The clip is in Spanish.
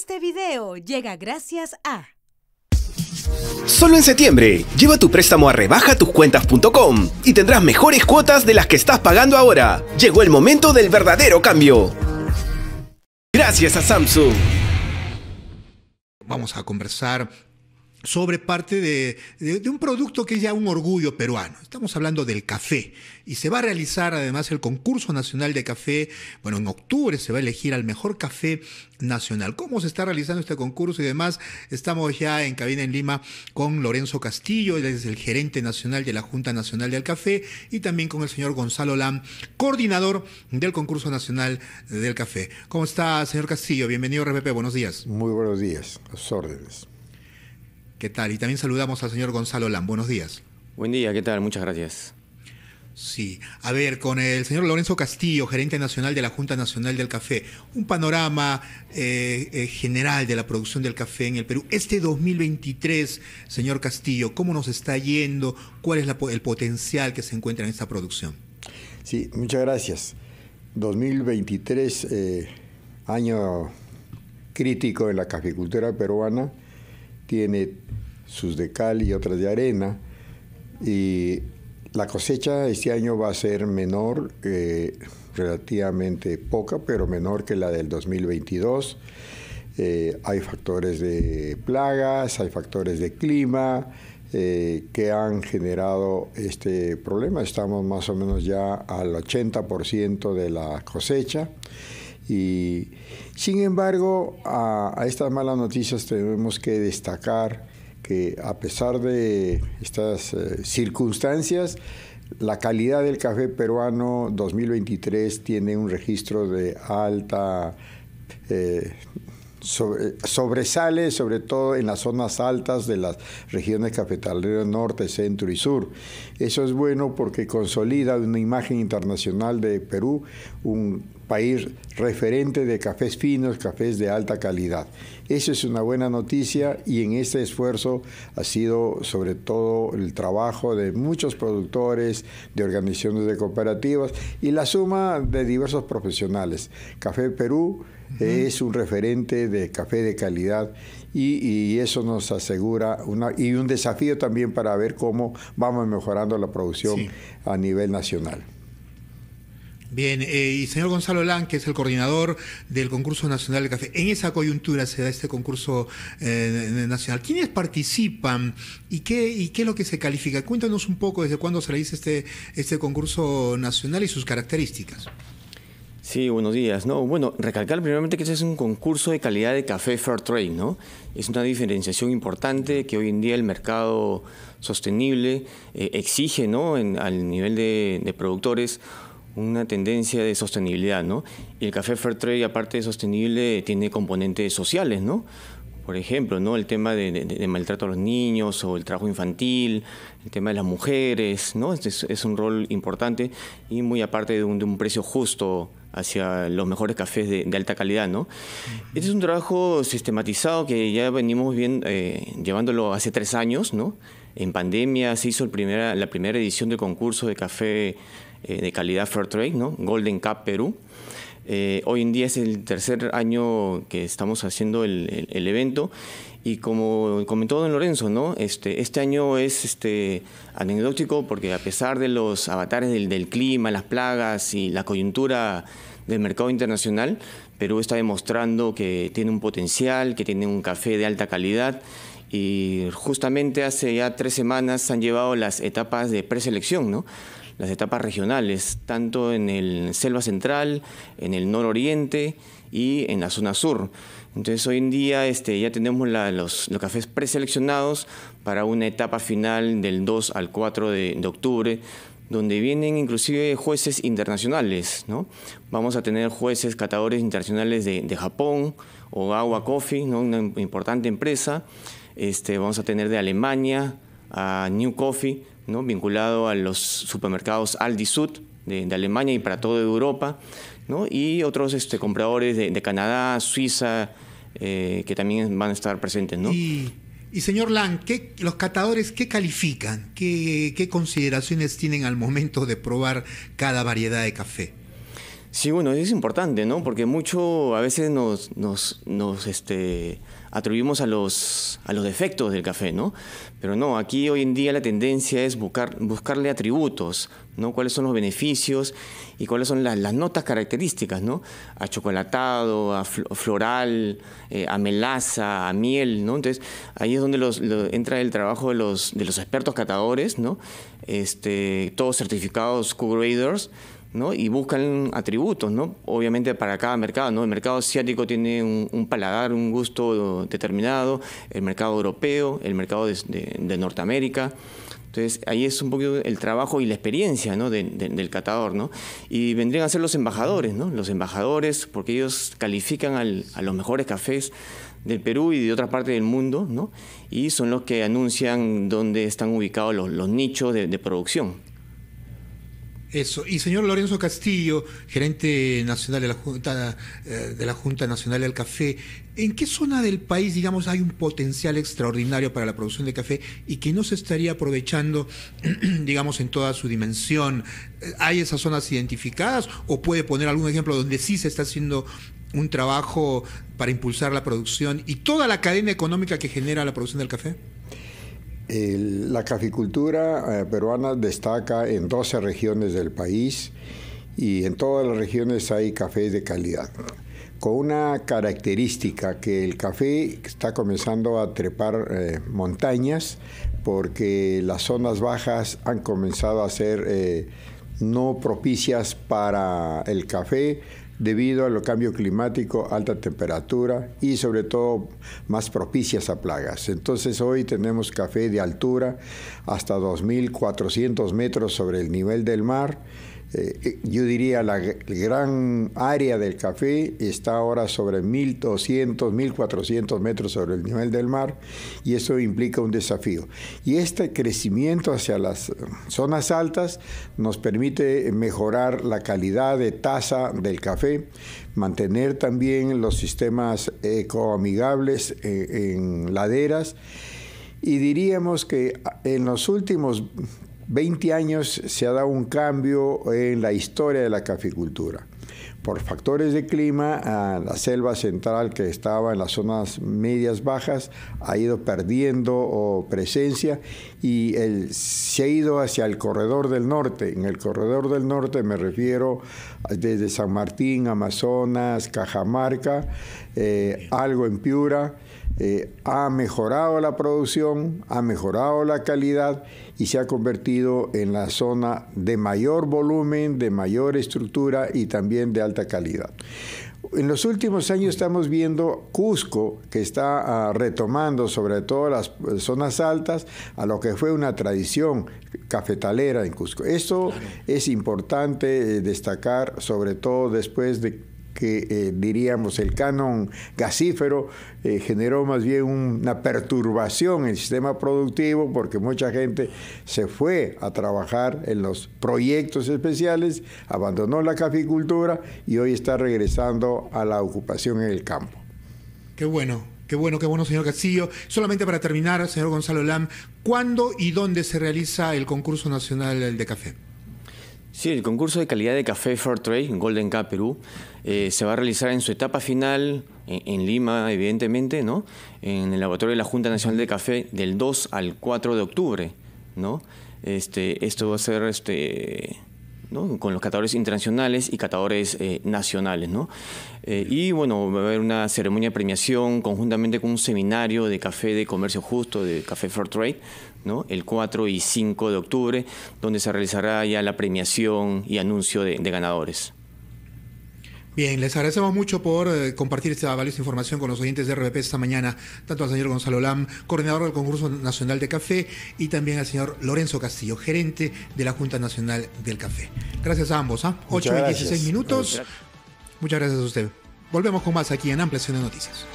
Este video llega gracias a... Solo en septiembre, lleva tu préstamo a rebajatuscuentas.com y tendrás mejores cuotas de las que estás pagando ahora. Llegó el momento del verdadero cambio. Gracias a Samsung. Vamos a conversar sobre parte de, un producto que es ya un orgullo peruano. Estamos hablando del café y se va a realizar además el concurso nacional de café. Bueno, en octubre se va a elegir al mejor café nacional. ¿Cómo se está realizando este concurso y demás? Estamos ya en cabina en Lima con Lorenzo Castillo, él es el gerente nacional de la Junta Nacional del Café y también con el señor Gonzalo Lam, coordinador del concurso nacional del café. ¿Cómo está, señor Castillo? Bienvenido RPP, buenos días. Muy buenos días, a sus órdenes. ¿Qué tal? Y también saludamos al señor Gonzalo Lam. Buenos días. Buen día, ¿qué tal? Muchas gracias. Sí, a ver, con el señor Lorenzo Castillo, gerente nacional de la Junta Nacional del Café, un panorama eh, eh, general de la producción del café en el Perú. Este 2023, señor Castillo, ¿cómo nos está yendo? ¿Cuál es el potencial que se encuentra en esta producción? Sí, muchas gracias. 2023, eh, año crítico de la caficultura peruana tiene sus de cal y otras de arena. Y la cosecha este año va a ser menor, eh, relativamente poca, pero menor que la del 2022. Eh, hay factores de plagas, hay factores de clima eh, que han generado este problema. Estamos más o menos ya al 80% de la cosecha. Y, sin embargo, a, estas malas noticias tenemos que destacar que a pesar de estas eh, circunstancias, la calidad del café peruano 2023 tiene un registro de alta... Eh, sobresale sobre todo en las zonas altas de las regiones cafetaleras norte, centro y sur. Eso es bueno porque consolida una imagen internacional de Perú, un país referente de cafés finos, cafés de alta calidad. Eso es una buena noticia y en este esfuerzo ha sido sobre todo el trabajo de muchos productores, de organizaciones de cooperativas y la suma de diversos profesionales. Café Perú es un referente de café de calidad y, eso nos asegura una, y un desafío también para ver cómo vamos mejorando la producción a nivel nacional. Bien, eh, y señor Gonzalo Lan, que es el coordinador del concurso nacional de café, en esa coyuntura se da este concurso eh, nacional. ¿Quiénes participan y qué, y qué es lo que se califica? Cuéntanos un poco desde cuándo se realiza este, este concurso nacional y sus características. Sí, buenos días. No, bueno, recalcar primeramente que este es un concurso de calidad de café fair trade, ¿no? Es una diferenciación importante que hoy en día el mercado sostenible eh, exige, ¿no? al nivel de productores una tendencia de sostenibilidad, ¿no? Y el café Fairtrade, aparte de sostenible, tiene componentes sociales, ¿no? por ejemplo, ¿no? El tema de, maltrato a los niños o el trabajo infantil, el tema de las mujeres, ¿no? Es, es un rol importante y muy aparte de un, precio justo hacia los mejores cafés de, alta calidad, ¿no? Este es un trabajo sistematizado que ya venimos bien eh, llevándolo hace tres años, ¿no? En pandemia se hizo la primera edición del concurso de café eh, de calidad Fairtrade, ¿no? Golden Cup Perú. Eh, hoy en día es el tercer año que estamos haciendo el, evento y como comentó don Lorenzo, ¿no? Este, este año es este, anecdótico porque a pesar de los avatares del, del clima, las plagas y la coyuntura del mercado internacional, Perú está demostrando que tiene un potencial, que tiene un café de alta calidad y justamente hace ya tres semanas se han llevado las etapas de preselección, ¿no? las etapas regionales, tanto en el selva central, en el nororiente y en la zona sur. Entonces hoy en día este, ya tenemos los, cafés preseleccionados para una etapa final del 2 al 4 de, octubre, donde vienen inclusive jueces internacionales. Vamos a tener jueces catadores internacionales de, Japón, Ogawa Coffee, una importante empresa. Este, vamos a tener de Alemania a New Coffee, vinculado a los supermercados Aldi Sud de, Alemania y para toda Europa, y otros este, compradores de, Canadá, Suiza, eh, que también van a estar presentes. Y, señor Lang, ¿los catadores qué califican? ¿Qué consideraciones tienen al momento de probar cada variedad de café? Sí, bueno, es importante, ¿no? Porque mucho a veces nos, nos, nos este, atribuimos a los, a los defectos del café, ¿no? Pero no, aquí hoy en día la tendencia es buscar, buscarle atributos, ¿no? Cuáles son los beneficios y cuáles son las, las notas características, ¿no? A chocolatado, a floral, eh, a melaza, a miel, ¿no? Entonces ahí es donde los, entra el trabajo de los, de los expertos catadores, ¿no? Este, todos certificados co-graders y buscan atributos, ¿no? obviamente para cada mercado. El mercado asiático tiene un, paladar, un gusto determinado, el mercado europeo, el mercado de, Norteamérica. Entonces ahí es un poco el trabajo y la experiencia del catador. Y vendrían a ser los embajadores, ¿no? los embajadores, porque ellos califican a los mejores cafés del Perú y de otras partes del mundo, y son los que anuncian dónde están ubicados los nichos de producción. Eso. Y señor Lorenzo Castillo, gerente nacional de la Junta, eh, de la Junta Nacional del Café, ¿en qué zona del país, digamos, hay un potencial extraordinario para la producción de café y que no se estaría aprovechando, digamos, en toda su dimensión? Eh, ¿Hay esas zonas identificadas o puede poner algún ejemplo donde sí se está haciendo un trabajo para impulsar la producción y toda la cadena económica que genera la producción del café? la caficultura eh, peruana destaca en 12 regiones del país y en todas las regiones hay cafés de calidad. Con una característica que el café está comenzando a trepar eh, montañas porque las zonas bajas han comenzado a ser eh, no propicias para el café, debido al cambio climático, alta temperatura y sobre todo más propicias a plagas. Entonces hoy tenemos café de altura hasta 2.400 metros sobre el nivel del mar eh, eh, yo diría la gran área del café está ahora sobre 1.200, 1.400 metros sobre el nivel del mar y eso implica un desafío. Y este crecimiento hacia las eh, zonas altas nos permite mejorar la calidad de taza del café, mantener también los sistemas ecoamigables en laderas y diríamos que ah, en los últimos 20 años se ha dado un cambio en la historia de la caficultura. Por factores de clima, la selva central que estaba en las zonas medias bajas ha ido perdiendo oh, presencia y se ha ido hacia el corredor del norte. En el corredor del norte me refiero desde San Martín, Amazonas, Cajamarca, eh, algo en Piura. Eh, ha mejorado la producción, ha mejorado la calidad y se ha convertido en la zona de mayor volumen, de mayor estructura y también de alta calidad. En los últimos años estamos viendo Cusco, que está ah, retomando sobre todo las eh, zonas altas, a lo que fue una tradición cafetalera en Cusco. Esto es importante eh, destacar, sobre todo después de que eh, diríamos el canon gasífero eh, generó más bien una perturbación en el sistema productivo porque mucha gente se fue a trabajar en los proyectos especiales, abandonó la caficultura y hoy está regresando a la ocupación en el campo. Qué bueno, Qué bueno, qué bueno, señor Castillo. Solamente para terminar, señor Gonzalo Lam, ¿cuándo y dónde se realiza el concurso nacional de café? Sí, el concurso de calidad de café Fairtrade Trade, Golden Cup Perú, eh, se va a realizar en su etapa final en, Lima, evidentemente, ¿no? En el laboratorio de la Junta Nacional de Café del 2 al 4 de octubre, ¿no? Este, esto va a ser este, con los catadores internacionales y catadores eh, nacionales. Eh, y bueno, va a haber una ceremonia de premiación conjuntamente con un seminario de café de comercio justo, de café Fair Trade, el 4 y 5 de octubre, donde se realizará ya la premiación y anuncio de ganadores. Bien, les agradecemos mucho por eh, compartir esta valiosa información con los oyentes de RBP esta mañana, tanto al señor Gonzalo Lam, coordinador del Concurso Nacional de Café, y también al señor Lorenzo Castillo, gerente de la Junta Nacional del Café. Gracias a ambos. ¿eh? ¿ah? 8 y 16 minutos. Muchas gracias a usted. Volvemos con más aquí en Ampliación de Noticias.